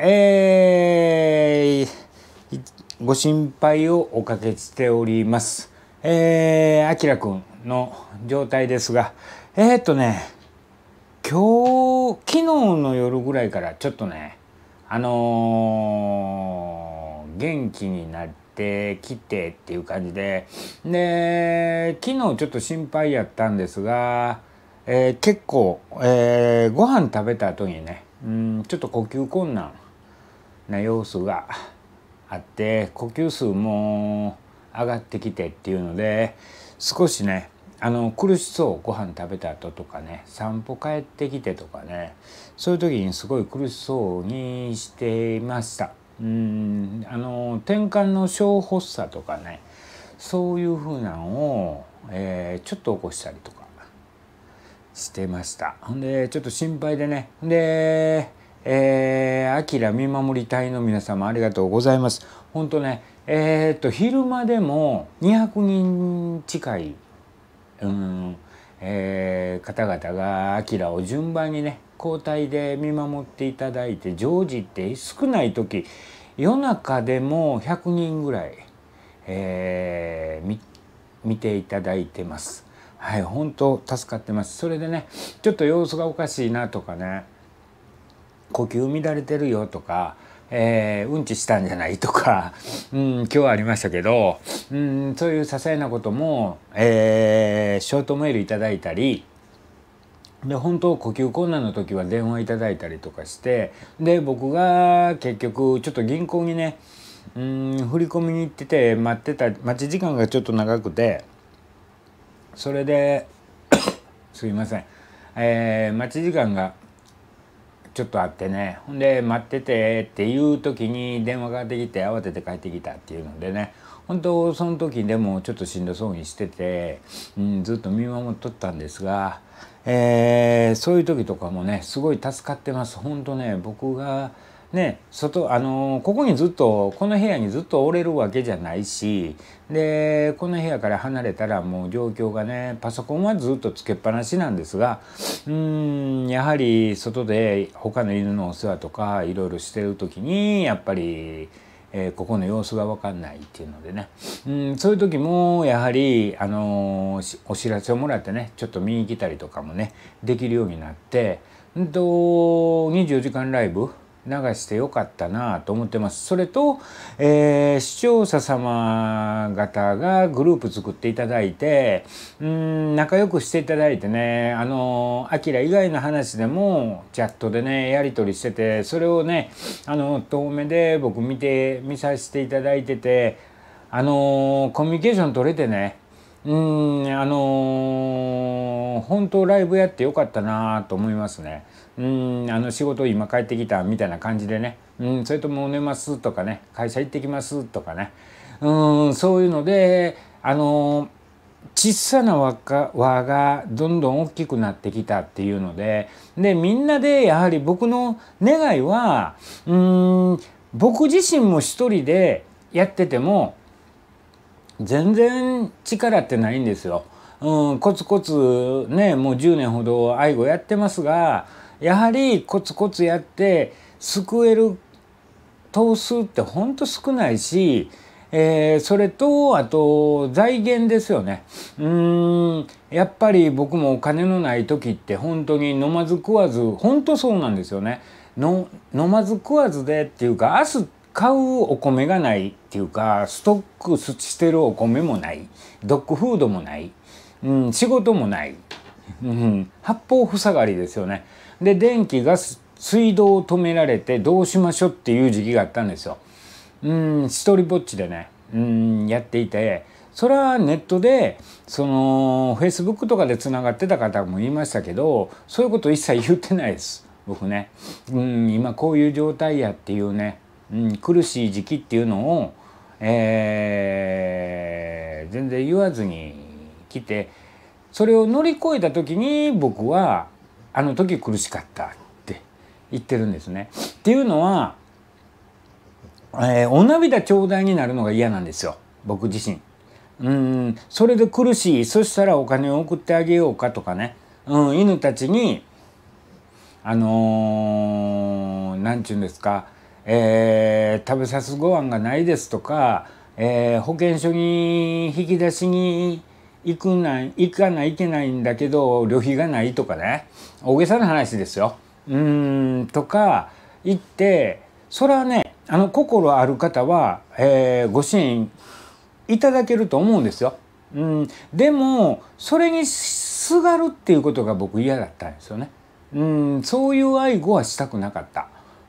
えー、ご心配をおかけしております。えー、あきらくんの状態ですが、えー、っとね、今日、昨日の夜ぐらいからちょっとね、あのー、元気になってきてっていう感じで、で、昨日ちょっと心配やったんですが、えー、結構、えー、ご飯食べた後にね、うん、ちょっと呼吸困難。な要素があって呼吸数も上がってきてっていうので少しねあの苦しそうご飯食べた後とかね散歩帰ってきてとかねそういう時にすごい苦しそうにしていましたうんあの転換の小発作とかねそういう風なんを、えー、ちょっと起こしたりとかしてましたほんでちょっと心配でねでえー、あきら見守り隊の皆様ありがとうございます。本当ね、えー、っと、昼間でも200人近い、うん、えー、方々があきらを順番にね、交代で見守っていただいて、常時って少ない時、夜中でも100人ぐらい、えー、見ていただいてます。はい、本当助かってます。それでね、ちょっと様子がおかしいなとかね、呼吸乱れてるよとか、えー、うんちしたんじゃないとか、うん、今日はありましたけど、うん、そういう些細なことも、えー、ショートメールいただいたりで本当呼吸困難の時は電話いただいたりとかしてで僕が結局ちょっと銀行にねうん振り込みに行ってて待ってた待ち時間がちょっと長くてそれで すいません、えー、待ち時間がちょっとあってねほんで待っててっていう時に電話ができて慌てて帰ってきたっていうのでね本当その時でもちょっとしんどそうにしてて、うん、ずっと見守っとったんですが、えー、そういう時とかもねすごい助かってます。本当ね僕がね、外あのー、ここにずっとこの部屋にずっとおれるわけじゃないしでこの部屋から離れたらもう状況がねパソコンはずっとつけっぱなしなんですがうんやはり外で他の犬のお世話とかいろいろしてる時にやっぱり。えー、ここの様子が分かんないっていうのでね、うん、そういう時もやはり、あのー、お知らせをもらってねちょっと見に来たりとかもねできるようになって、うんと、24時間ライブ流してよかったなと思ってます。それと、えー、視聴者様方がグループ作っていただいて、うん、仲良くしていただいてね、あの、アキラ以外の話でもチャットでね、やり取りしてて、それをね、あの、遠目で僕見て、見させていただいてて、あの、コミュニケーション取れてね、うんあのー、本当ライブやってよかったなと思いますねうんあの仕事今帰ってきたみたいな感じでねうんそれとも寝ますとかね会社行ってきますとかねうんそういうのであのー小さな輪がどんどん大きくなってきたっていうのででみんなでやはり僕の願いはうん僕自身も一人でやってても全然力ってないんですよ。うん、コツコツねもう10年ほど愛護やってますがやはりコツコツやって救える頭数ってほんと少ないし、えー、それとあと財源ですよねうんやっぱり僕もお金のない時って本当に飲まず食わず本当そうなんですよね。の飲まず食わずでっていうか明日買うお米がないっていうかストックしてるお米もないドッグフードもない、うん、仕事もない、うん、八方塞がりですよね。で電気ガス水道を止められてどうしましょうっていう時期があったんですよ。うん一人ぼっちでね、うん、やっていてそれはネットでそのフェイスブックとかでつながってた方も言いましたけどそういうこと一切言ってないです僕ね。うん今こういう状態やっていうねうん、苦しい時期っていうのを、えー、全然言わずに来てそれを乗り越えた時に僕はあの時苦しかったって言ってるんですね。っていうのは、えー、お涙頂戴になるのが嫌なんですよ僕自身。うんそれで苦しいそしたらお金を送ってあげようかとかね、うん、犬たちにあの何、ー、て言うんですかえー、食べさすご飯がないですとか、えー、保健所に引き出しに行くな行かないけないんだけど旅費がないとかね大げさな話ですよ。うんとか言ってそれはねあの心ある方は、えー、ご支援いただけると思うんですよ。うん、でもそれにすがるっていうことが僕嫌だったんですよね。うん、そういう愛護はしたくなかった。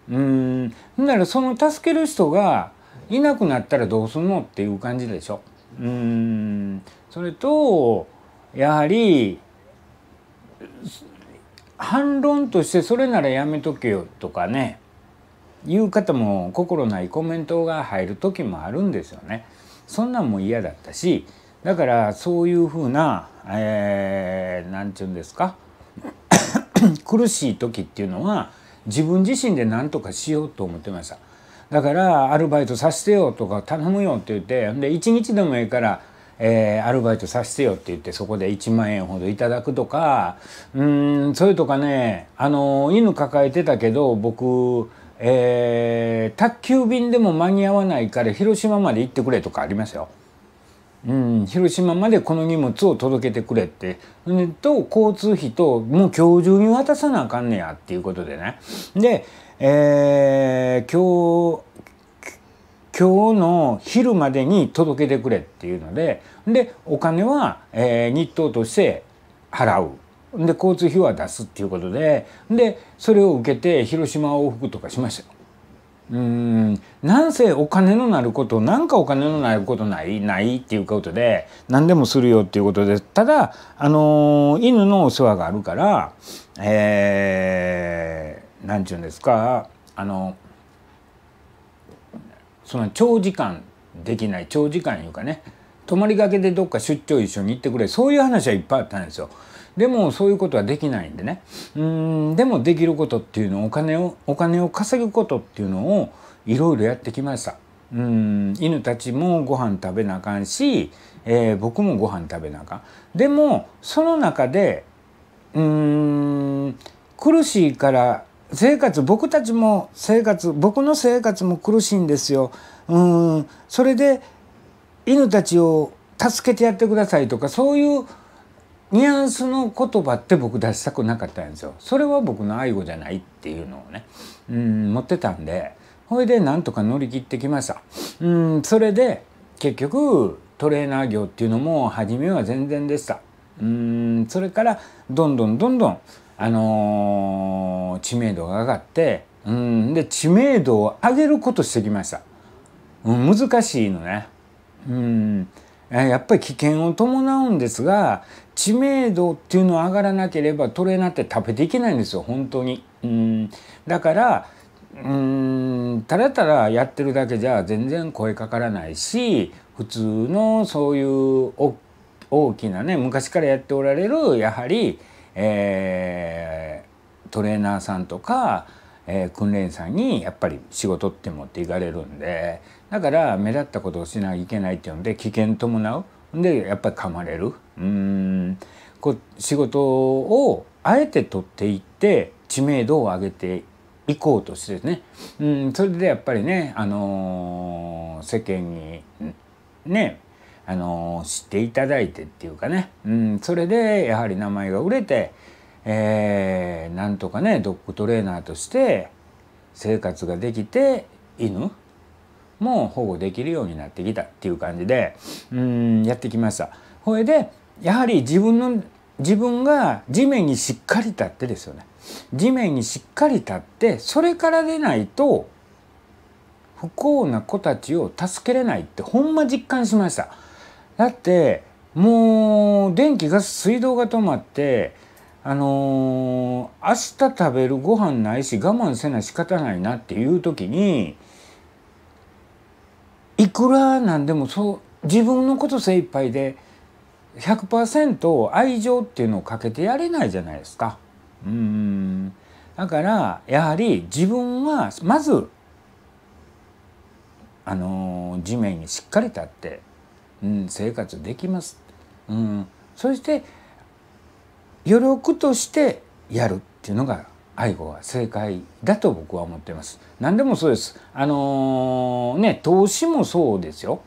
うんならその助ける人がいなくなったらどうすんのっていう感じでしょ。うんそれとやはり反論としてそれならやめとけよとかね言う方も心ないコメントが入る時もあるんですよね。そんなんも嫌だったしだからそういうふうな何、えー、て言うんですか 苦しい時っていうのは自分自身で何とかしようと思ってましただからアルバイトさせてよとか頼むよって言ってで1日でもええからえー、アルバイトさせてよって言ってそこで1万円ほどいただくとかうんそれとかねあの犬抱えてたけど僕、えー、宅急便でも間に合わないから広島まで行ってくれとかありますよ。うん、広島までこの荷物を届けてくれって、うん、と交通費ともう今日中に渡さなあかんねやっていうことでねで、えー、今日今日の昼までに届けてくれっていうのででお金は、えー、日当として払う。で交通費は出すっていうことででそれを受けて広島往復とかしましたよ。うんなんせお金のなることなんかお金のないことないないっていうことで何でもするよっていうことでただ、あのー、犬のお世話があるから何、えー、て言うんですかあのその長時間できない長時間いうかね泊まりがけでどっか出張一緒に行ってくれそういう話はいっぱいあったんですよ。でもそういうことはできないんでねうんでもできることっていうのをお金をお金を稼ぐことっていうのをいろいろやってきましたうん犬たちもご飯食べなあかんし、えー、僕もご飯食べなあかんでもその中でうん苦しいから生活僕たちも生活僕の生活も苦しいんですようんそれで犬たちを助けてやってくださいとかそういうニュアンスの言葉って僕出したくなかったんですよ。それは僕の愛護じゃないっていうのをね、うん、持ってたんで、ほいでなんとか乗り切ってきました。うん、それで結局トレーナー業っていうのも初めは全然でした。うん、それからどんどんどんどん、あのー、知名度が上がって、うん、で、知名度を上げることしてきました。うん、難しいのね。うんやっぱり危険を伴うんですが知名度っていうのは上がらなければトレーナーって食べていけないんですよ本当にうんだからうんただただやってるだけじゃ全然声かからないし普通のそういう大きなね昔からやっておられるやはり、えー、トレーナーさんとか、えー、訓練員さんにやっぱり仕事って持っていかれるんでだから目立ったことをしないといけないっていうので危険伴うでやっぱり噛まれるうんこ仕事をあえて取っていって知名度を上げていこうとしてですねうんそれでやっぱりね、あのー、世間にねあの知っていただいてっていうかね、うん、それでやはり名前が売れて、えー、なんとかねドッグトレーナーとして生活ができて犬も保護できるようになってきたっていう感じでうんやってきました。ほいでやはり自分の自分が地面にしっかり立ってですよね地面にしっかり立ってそれからでないと不幸な子たちを助けれないってほんま実感しましただってもう電気ガス水道が止まってあのー、明日食べるご飯ないし我慢せな仕方ないなっていう時にいくらなんでもそう自分のこと精一杯で100%愛情っていうのをかけてやれないじゃないですか。うんだからやはり自分はまずあの地面にしっかり立って、うん、生活できます、うん、そして余力としてやるっていうのが愛護は正解だと僕は思ってます。何でもそうです。あのー、ね投資もそうですよ。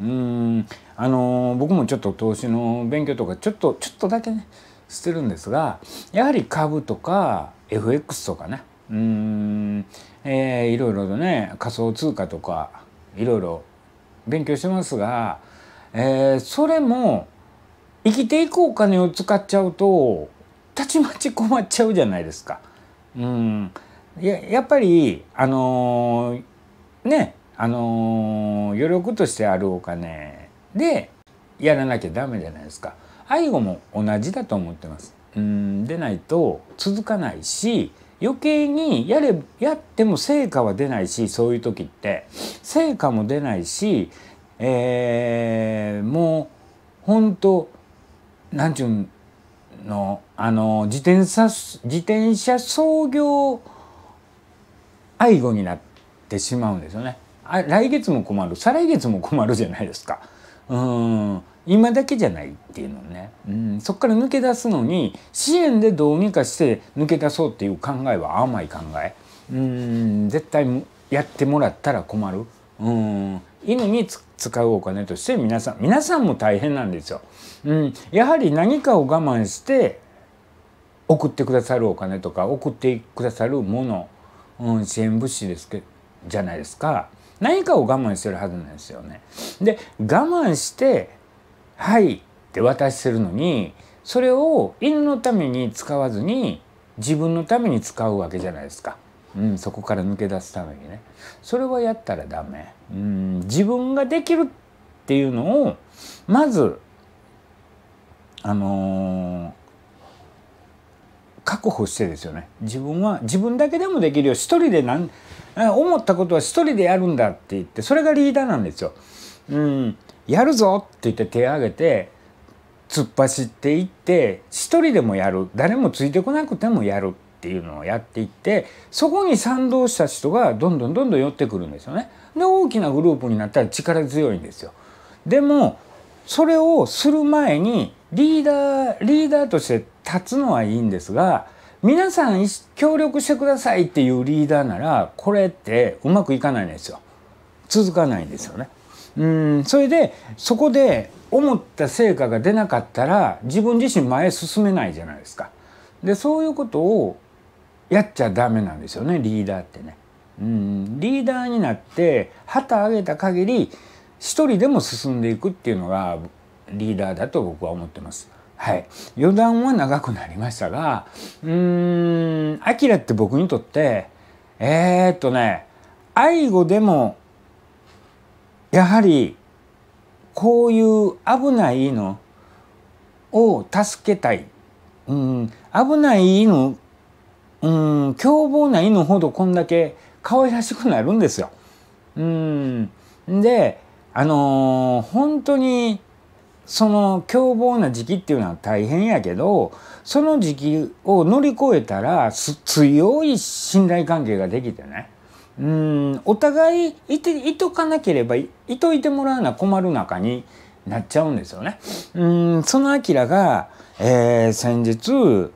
うんあのー、僕もちょっと投資の勉強とかちょっとちょっとだけねしてるんですがやはり株とか FX とかねうん、えー、いろいろとね仮想通貨とかいろいろ勉強してますが、えー、それも生きていくお金を使っちゃうとたちまち困っちゃうじゃないですか。うんややっぱりあのー、ねあのー、余力としてあるお金でやらなきゃダメじゃないですか愛護も同じだと思ってますうんでないと続かないし余計にやれやっても成果は出ないしそういう時って成果も出ないし、えー、もう本当なんちゅうんのあの自転車自転車操業愛護になってしまうんですよねあ来月も困る再来月も困るじゃないですかうん今だけじゃないっていうのね、うん、そこから抜け出すのに支援でどうにかして抜け出そうっていう考えは甘い考えうん絶対やってもらったら困るうん犬に使うお金として皆さん皆さんも大変なんですよ。うん、やはり何かを我慢して送ってくださるお金とか送ってくださるもの、うん、支援物資ですけじゃないですか何かを我慢してるはずなんですよね。で我慢して「はい」って渡してるのにそれを犬のために使わずに自分のために使うわけじゃないですか。うん、そこから抜け出すためにねそれはやったらダメ、うん、自分ができるっていうのをまずあのー、確保してですよね自分は自分だけでもできるよ一人でなん思ったことは一人でやるんだって言ってそれがリーダーなんですよ。うん、やるぞって言って手を挙げて突っ走っていって一人でもやる誰もついてこなくてもやるっていうのをやっていってそこに賛同した人がどんどんどんどん寄ってくるんですよね。で大きなグループになったら力強いんですよ。でもそれをする前にリーダーリーダーとして立つのはいいんですが皆さん協力してくださいっていうリーダーならこれってうまくいかないんですよ。続かないんですよね。うんそれでそこで思った成果が出なかったら自分自身前進めないじゃないですか。でそういうことをやっちゃダメなんですよねリーダーってね。うん、リーダーになって旗上げた限り一人でも進んでいくっていうのがリーダーだと僕は思ってます。はい、余談は長くなりましたがうーんアキラって僕にとってえー、っとね愛護でもやはりこういう危ないのを助けたい、うん、危ないのうん凶暴な犬ほどこんだけ可愛らしくなるんですよ。うんであのー、本当にその凶暴な時期っていうのは大変やけどその時期を乗り越えたら強い信頼関係ができてねうんお互いいていとかなければいといてもらうのは困る中になっちゃうんですよね。うんそのアキラが、えー、先日痙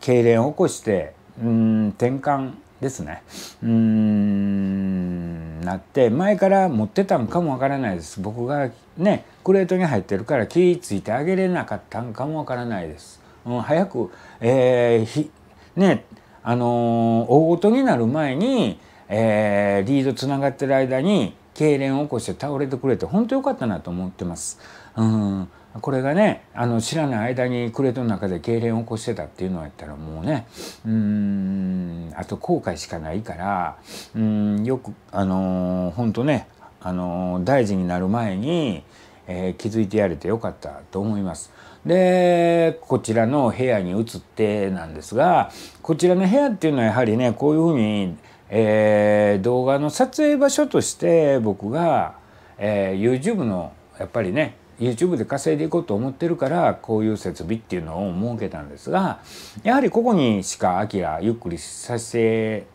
攣を起こしてうん転換ですねうんなって前から持ってたのかもわからないです僕がねクレートに入ってるから気付いてあげれなかったんかもわからないです、うん、早く、えー、ひねあのー、大事になる前に、えー、リードつながってる間に痙攣を起こして倒れてくれて本当良かったなと思ってます。うんこれがねあの知らない間にクレートの中で痙攣を起こしてたっていうのやったらもうねうんあと後悔しかないからうんよくあの本当ねあの大事になる前に、えー、気づいてやれてよかったと思います。でこちらの部屋に移ってなんですがこちらの部屋っていうのはやはりねこういうふうに、えー、動画の撮影場所として僕が、えー、YouTube のやっぱりね YouTube で稼いでいこうと思ってるからこういう設備っていうのを設けたんですがやはりここにしかアキラゆっくりさせて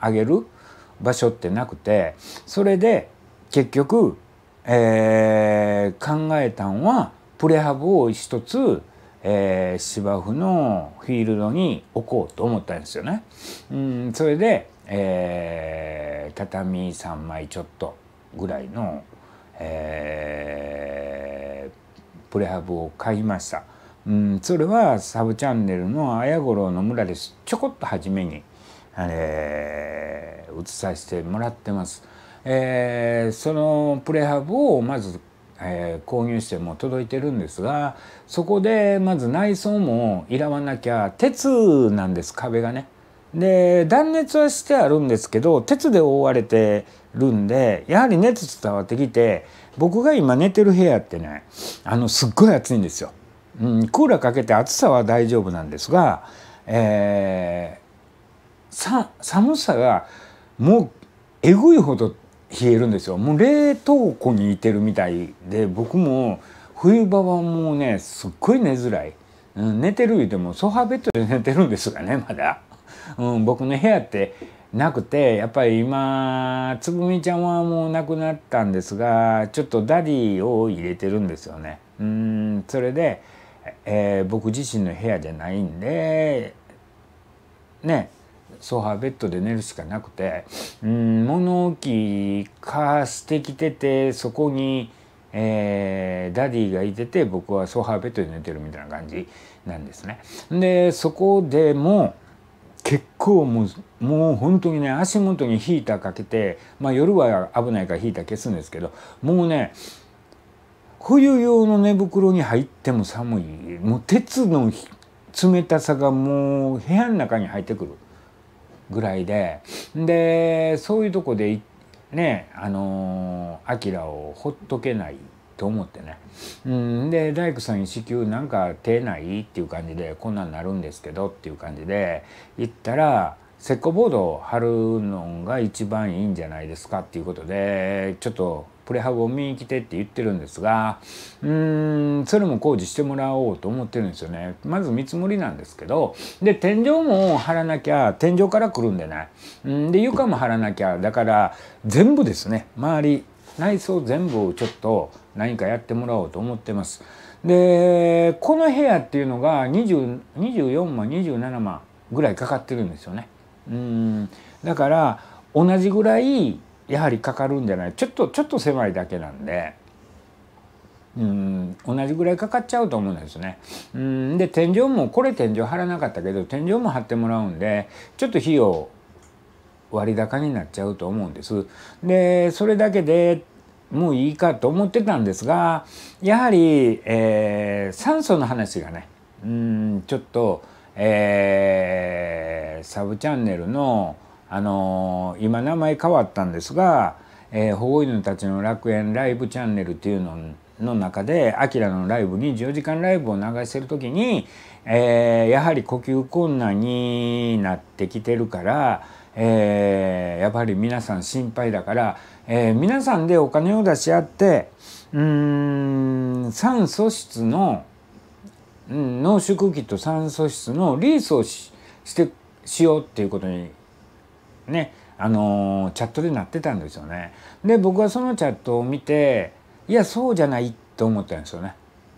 あげる場所ってなくてそれで結局、えー、考えたんはプレハブを一つ、えー、芝生のフィールドに置こうと思ったんですよね。うん、それで、えー、畳3枚ちょっとぐらいのプレハブを買いました。うん、それはサブチャンネルの「綾五郎の村」です。ちょこっと初めに、えー、映させてもらってます。えー、そのプレハブをまず、えー、購入しても届いてるんですがそこでまず内装もいらわなきゃ鉄なんです壁がね。で断熱はしてあるんですけど鉄で覆われてるんでやはり熱伝わってきて僕が今寝てる部屋ってねあのすっごい暑いんですよ。うん、クーラーかけて暑さは大丈夫なんですが、えー、寒さがもうえぐいほど冷えるんですよもう冷凍庫にいてるみたいで僕も冬場はもうねすっごい寝づらい、うん、寝てるいうてもソファベッドで寝てるんですがねまだ。うん、僕の部屋ってなくてやっぱり今つぐみちゃんはもう亡くなったんですがちょっとダディを入れてるんですよね。うんそれで、えー、僕自身の部屋じゃないんでねソファーベッドで寝るしかなくてうん物置化してきててそこに、えー、ダディがいてて僕はソファーベッドで寝てるみたいな感じなんですね。でそこでも結構もうもう本当にね足元にヒーターかけて、まあ、夜は危ないからヒーター消すんですけどもうね冬用の寝袋に入っても寒いもう鉄の冷たさがもう部屋の中に入ってくるぐらいででそういうとこでねあのアラをほっとけないと思ってねうんで大工さんに支給なんか手ないっていう感じでこんなんなるんですけどっていう感じで行ったら石膏ボードを貼るのが一番いいんじゃないですかっていうことでちょっとプレハブを見に来てって言ってるんですがうーんそれも工事してもらおうと思ってるんですよねまず見積もりなんですけどで天井も貼らなきゃ天井からくるんでないんで床も貼らなきゃだから全部ですね周り内装全部ちょっと何かやってもらおうと思ってますでこの部屋っていうのが20 24万27万ぐらいかかってるんですよねうんだから同じぐらいやはりかかるんじゃないちょっとちょっと狭いだけなんでうん同じぐらいかかっちゃうと思うんですね。うんで天井もこれ天井張らなかったけど天井も張ってもらうんでちょっと費用割高になっちゃうと思うんです。でそれだけでもういいかと思ってたんですがやはり、えー、酸素の話がねうんちょっと、えー、サブチャンネルの、あのー、今名前変わったんですが「えー、保護犬たちの楽園ライブチャンネル」っていうのの中であきらのライブ24時間ライブを流してる時に、えー、やはり呼吸困難になってきてるからえー、やっぱり皆さん心配だから、えー、皆さんでお金を出し合ってうん酸素質の、うん、濃縮器と酸素質のリースをししてしようっていうことにねあのー、チャットでなってたんですよね。で僕はそのチャットを見ていやそうじゃないと思ったんですよね。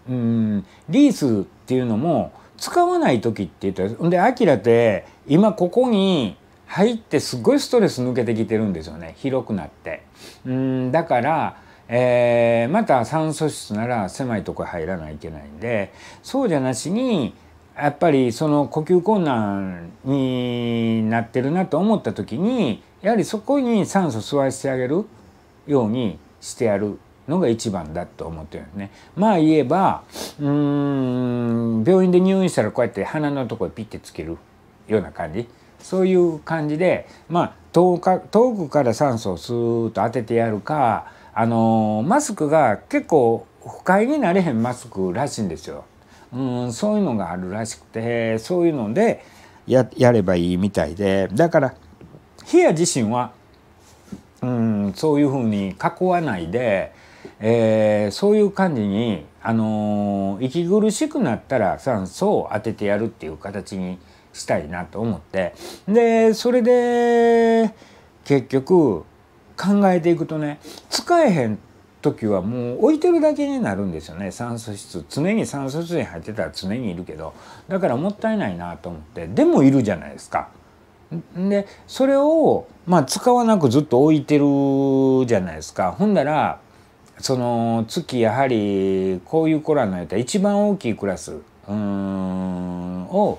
うんリースっていうのも使わない時って言ったらでアキラって今ここに入ってすごいストレス抜けてきてるんですよね広くなってうんだから、えー、また酸素室なら狭いとこ入らないといけないんでそうじゃなしにやっぱりその呼吸困難になってるなと思った時にやはりそこに酸素吸わせてあげるようにしてやるのが一番だと思ってるんですね。まあ言えばうん病院で入院したらこうやって鼻のとこへピッてつけるような感じそういう感じで、まあ、遠か遠くから酸素をスーッと当ててやるか、あのマスクが結構不快になれへんマスクらしいんですよ。うんそういうのがあるらしくてそういうのでややればいいみたいでだから部屋自身はうんそういうふうに囲わないで、えー、そういう感じに、あのー、息苦しくなったら酸素を当ててやるっていう形に。したいなと思ってでそれで結局考えていくとね使えへん時はもう置いてるだけになるんですよね酸素室常に酸素室に入ってたら常にいるけどだからもったいないなと思ってでもいるじゃないですか。でそれを、まあ、使わなくずっと置いてるじゃないですかほんだらその月やはりこういう子らのやったら一番大きいクラスうんを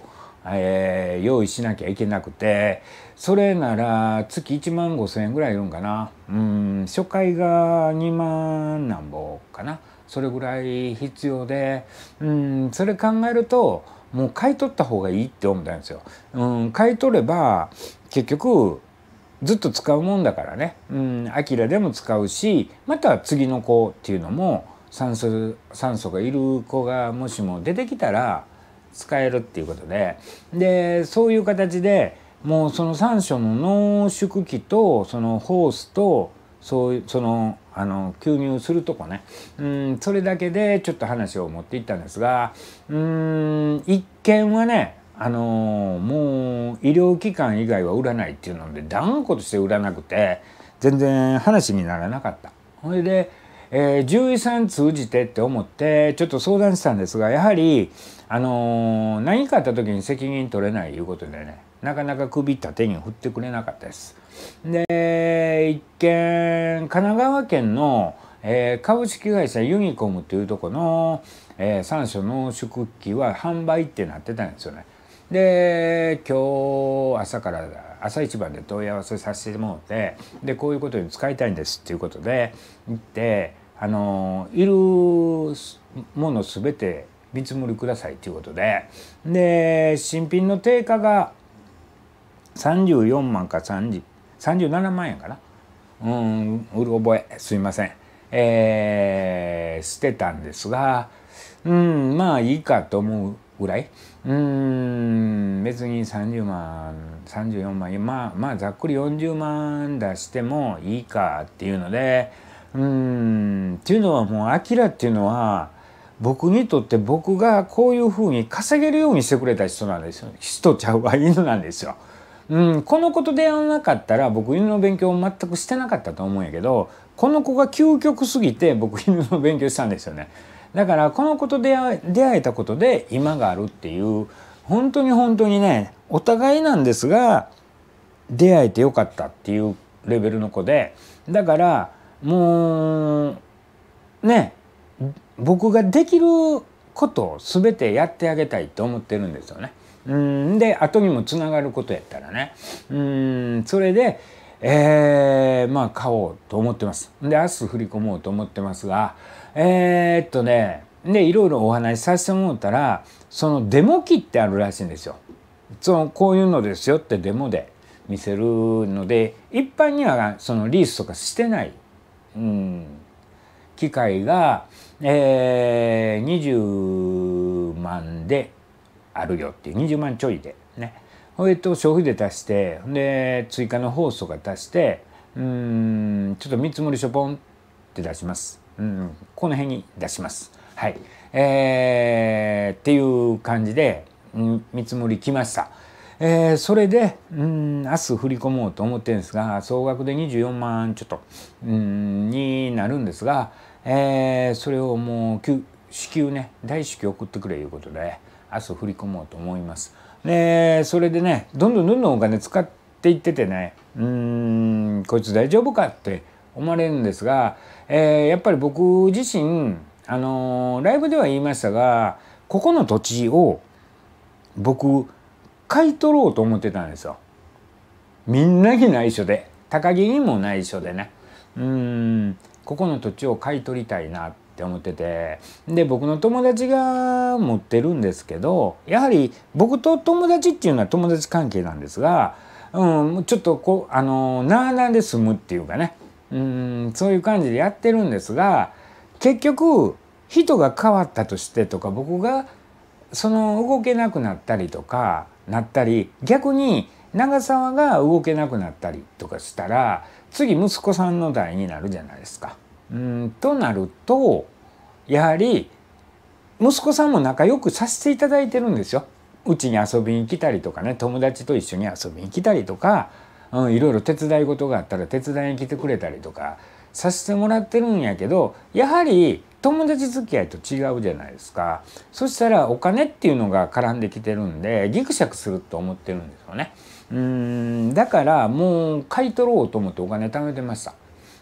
えー、用意しなきゃいけなくてそれなら月1万5,000円ぐらいいるんかなうん初回が2万なんぼかなそれぐらい必要でうんそれ考えるともう買い取った方がいいって思ったんですよ。うん、買い取れば結局ずっと使うもんだからね、うん、アキラでも使うし、また次の子っていうのも酸素、酸素がいる子がもしも出てきたら、使えるっていうことででそういう形でもうその3素の濃縮器とそのホースとそういうそのあの吸入するとこねうんそれだけでちょっと話を持っていったんですがうん一見はねあのもう医療機関以外は売らないっていうので断固として売らなくて全然話にならなかった。それでえー、獣医さん通じてって思ってちょっと相談したんですがやはり、あのー、何かあった時に責任取れないいうことでねなかなか首手に振ってくれなかったです。で一見神奈川県の、えー、株式会社ユニコムというとこの、えー、三所濃縮機は販売ってなってたんですよね。で今日朝から朝一番で問い合わせさせてもらってでこういうことに使いたいんですっていうことで行ってあのいるもの全て見積もりくださいということでで新品の定価が34万か3 7万円かなうん売る覚えすいませんえー、捨てたんですがうんまあいいかと思うぐらい別に30万34万まあまあざっくり40万出してもいいかっていうのでうんっていうのはもうアラっていうのは僕にとって僕がこういうふうに稼げるようにしてくれた人なんですよ人ちゃうわ犬なんですよ。うん、この子と出会わなかったら僕犬の勉強全くしてなかったと思うんやけどこの子が究極すぎて僕犬の勉強したんですよね。だからこの子と出会出会えたことで今があるっていう本当に本当にねお互いなんですが出会えてよかったっていうレベルの子でだからもうね僕ができることを全てやってあげたいと思ってるんですよね。うんで後にもつながることやったらねうんそれで、えー、まあ買おうと思ってます。で、明日振り込もうと思ってますが、えー、っとね、で、いろいろお話しさせてもらったら、そのデモ機ってあるらしいんですよ。そのこういうのですよってデモで見せるので、一般にはそのリースとかしてない、うん、機械が、えー、20万であるよっていう、20万ちょいで。えっと消費で足してで追加の放送が足してうんちょっと見積もり書ポンって出します。うん、この辺に出します。はい、えー、っていう感じで、うん、見積もり来ました。えー、それで、うん、明日振り込もうと思ってるんですが総額で24万ちょっと、うん、になるんですが、えー、それをもう支給ね大至急送ってくれいうことで明日振り込もうと思います。でそれでねどんどんどんどんお金使っていっててねうーんこいつ大丈夫かって思われるんですが、えー、やっぱり僕自身あのー、ライブでは言いましたがここの土地を僕買い取ろうと思ってたんですよ。みんなに内緒で高木にも内緒でねうんここの土地を買い取りたいなっって思っててで僕の友達が持ってるんですけどやはり僕と友達っていうのは友達関係なんですが、うん、ちょっとこうあのなあなあで済むっていうかねうんそういう感じでやってるんですが結局人が変わったとしてとか僕がその動けなくなったりとかなったり逆に長澤が動けなくなったりとかしたら次息子さんの代になるじゃないですか。うんとなるとやはり息子さんも仲良くさせていただいてるんですよ。うちに遊びに来たりとかね友達と一緒に遊びに来たりとか、うん、いろいろ手伝い事があったら手伝いに来てくれたりとかさせてもらってるんやけどやはり友達付き合いと違うじゃないですかそしたらお金っていうのが絡んできてるんでギクシャクすると思ってるんですよねうんだからもう買い取ろうと思ってお金貯めてました。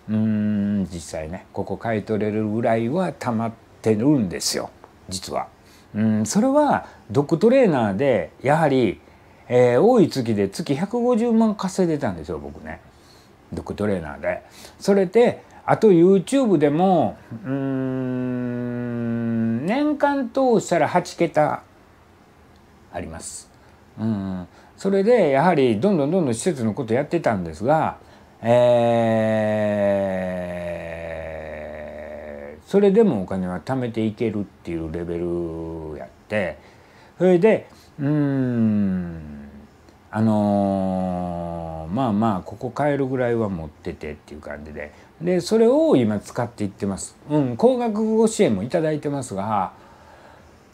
うん実際ねここ買い取れるぐらいは溜まってるんですよ実は。うんそれはドッグトレーナーでやはり、えー、多い月で月150万稼いでたんですよ僕ねドッグトレーナーで。それであと YouTube でもうん年間通したら8桁あります。うんそれでやはりどんどんどんどん施設のことやってたんですがえー、それでもお金は貯めていけるっていうレベルやってそれでうんあのー、まあまあここ買えるぐらいは持っててっていう感じででそれを今使っていってます、うん、高額ご支援も頂いてますが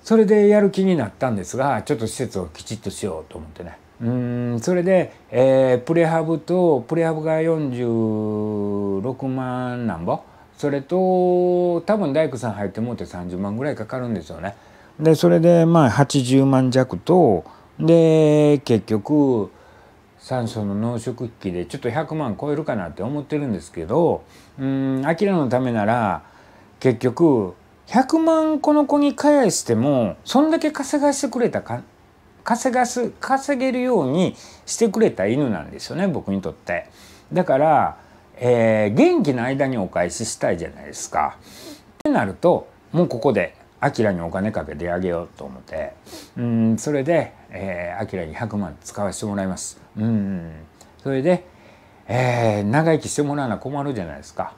それでやる気になったんですがちょっと施設をきちっとしようと思ってねうんそれで、えー、プレハブとプレハブが46万なんぼそれと多分大工さん入ってもうて30万ぐらいかかるんですよね。でそれでまあ80万弱とで結局酸素の濃縮機でちょっと100万超えるかなって思ってるんですけどうんアキラのためなら結局100万この子に返してもそんだけ稼がしてくれたか稼がす稼げるようにしてくれた犬なんですよね僕にとって。だから、えー、元気な間にお返ししたいじゃないですか。ってなるともうここでアキラにお金かけてあげようと思ってうんそれで、えアキラに100万使わせてもらいます。うんそれで、えー、長生きしてもらわな困るじゃないですか。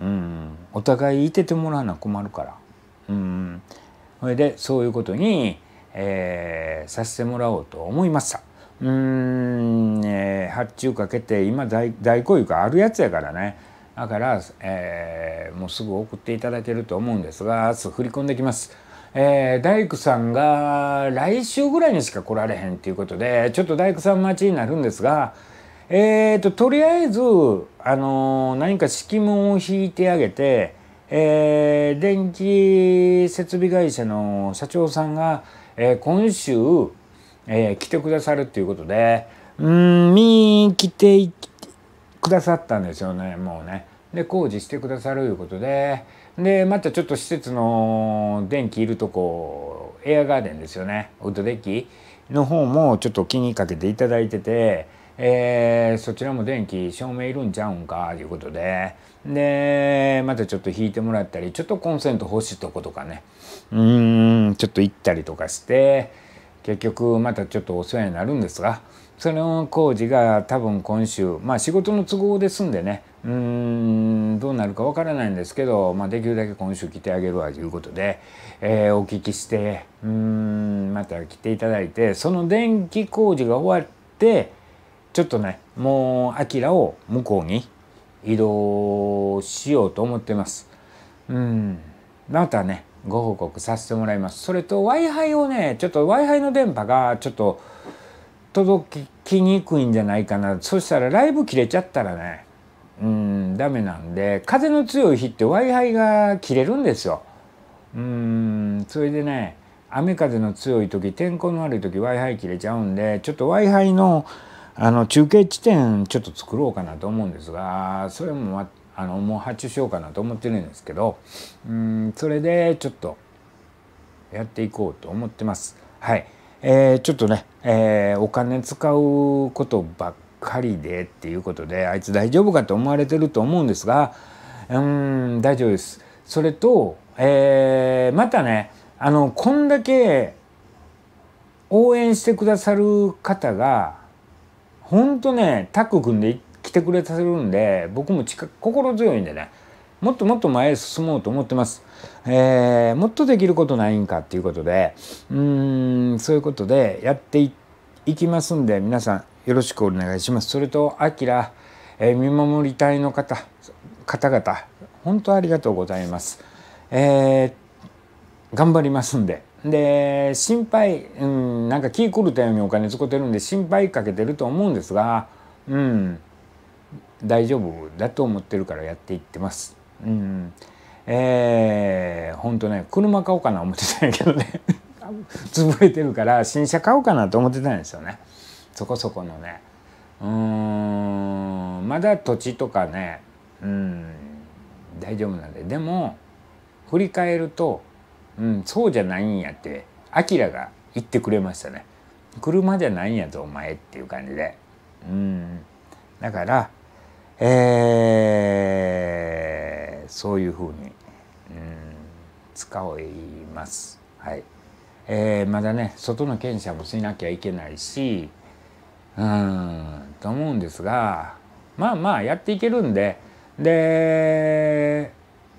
うんお互いいててもらわな困るから。うんそれでそういうことにえー、させてもらおうと思いました。うーん、えー、発注かけて今大大工いかあるやつやからねだから、えー、もうすぐ送っていただけると思うんですが明日振り込んできます。えー、大工さんが来週ぐらいにしか来られへんっていうことでちょっと大工さん待ちになるんですが、えーと、ととりあえず、あのー、何か敷物を引いてあげて、えー、電気設備会社の社長さんがえー、今週、えー、来てくださるっていうことで、うん、見に来てくださったんですよね、もうね。で、工事してくださるいうことで、で、またちょっと施設の電気いるとこ、エアガーデンですよね、ウッドデッキの方もちょっと気にかけていただいてて、えー、そちらも電気照明いるんちゃうんかということででまたちょっと引いてもらったりちょっとコンセント欲しいとことかねうんちょっと行ったりとかして結局またちょっとお世話になるんですがその工事が多分今週まあ仕事の都合ですんでねうーんどうなるかわからないんですけど、まあ、できるだけ今週来てあげるわということで、えー、お聞きしてうーんまた来ていただいてその電気工事が終わってちょっとねもうアラを向こうに移動しようと思ってます。うん。またね、ご報告させてもらいます。それと Wi-Fi をね、ちょっと Wi-Fi の電波がちょっと届きにくいんじゃないかな。そしたらライブ切れちゃったらね、うん、ダメなんで、風の強い日って Wi-Fi が切れるんですよ。うん、それでね、雨風の強い時、天候の悪い時 Wi-Fi 切れちゃうんで、ちょっと Wi-Fi のあの中継地点ちょっと作ろうかなと思うんですがそれもあのもう発注しようかなと思ってるんですけどうんそれでちょっとやっていこうと思ってます。はいえー、ちょっとね、えー、お金使うことばっかりでっていうことであいつ大丈夫かと思われてると思うんですがうん大丈夫です。それと、えー、またねあのこんだけ応援してくださる方がほんとねタッグ組んで来てくれさせるんで僕も心強いんでねもっともっと前へ進もうと思ってます。えー、もっとできることないんかっていうことでうんそういうことでやっていきますんで皆さんよろしくお願いします。それとあきら、えー、見守り隊の方方々本当ありがとうございます。えー、頑張りますんでで心配、うん、なんか気狂ったようにお金使ってるんで心配かけてると思うんですが、うん、大丈夫だと思ってるからやっていってます。うんえー、ほんとね車買おうかな思ってたんやけどね 潰れてるから新車買おうかなと思ってたんですよねそこそこのねうんまだ土地とかねうん大丈夫なんででも振り返るとうんそうじゃないんやってアキラが言ってくれましたね車じゃないんやぞお前っていう感じでうんだからえー、そういうふうに、うん、使いますはいえー、まだね外の検査もしなきゃいけないしうんと思うんですがまあまあやっていけるんでで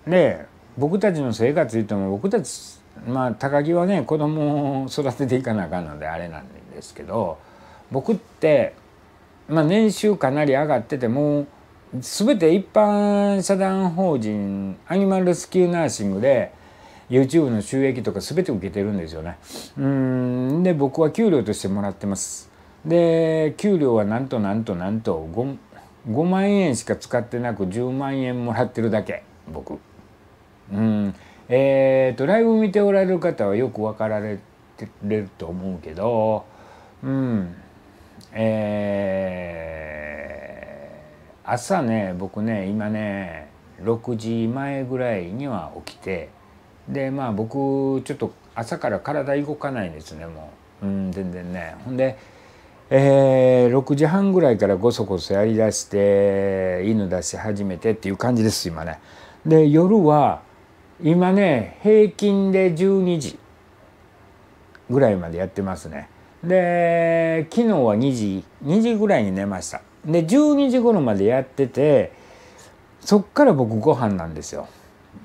ねえ僕たちの生活言っても僕たちまあ高木はね子供を育てていかなあかんのであれなんですけど僕って、まあ、年収かなり上がっててもう全て一般社団法人アニマルレスキューナーシングで YouTube の収益とか全て受けてるんですよね。うんで僕は給料としてもらってます。で給料はなんとなんとなんと 5, 5万円しか使ってなく10万円もらってるだけ僕。うんえー、ドライブ見ておられる方はよく分かられてると思うけどうんえー、朝ね僕ね今ね6時前ぐらいには起きてでまあ僕ちょっと朝から体動かないんですねもう、うん、全然ねほんで、えー、6時半ぐらいからごそごそやりだして犬出し始めてっていう感じです今ねで夜は今ね平均で12時ぐらいまでやってますねで昨日は2時2時ぐらいに寝ましたで12時頃までやっててそっから僕ご飯なんですよ、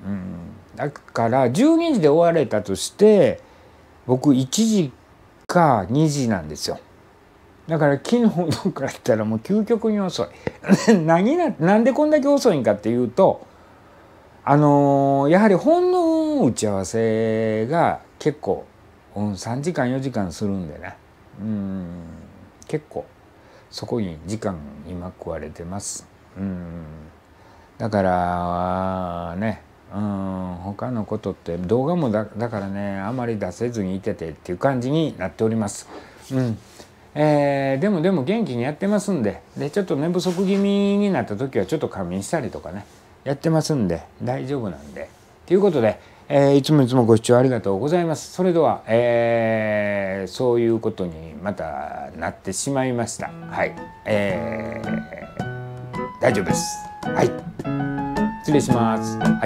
うん、だから12時で終われたとして僕1時か2時なんですよだから昨日のから言ったらもう究極に遅い 何ななんでこんだけ遅いんかっていうとあのー、やはり本の打ち合わせが結構、うん、3時間4時間するんでねうん結構そこに時間今食われてますうんだからねうん他のことって動画もだからねあまり出せずにいててっていう感じになっております。うんえー、でもでも元気にやってますんででちょっと寝不足気味になった時はちょっと仮眠したりとかねやってますんで大丈夫なんで。ということで、えー、いつもいつもご視聴ありがとうございます。それでは、えー、そういうことにまたなってしまいました。はい。えー、大丈夫です。はい。失礼します。は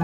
い。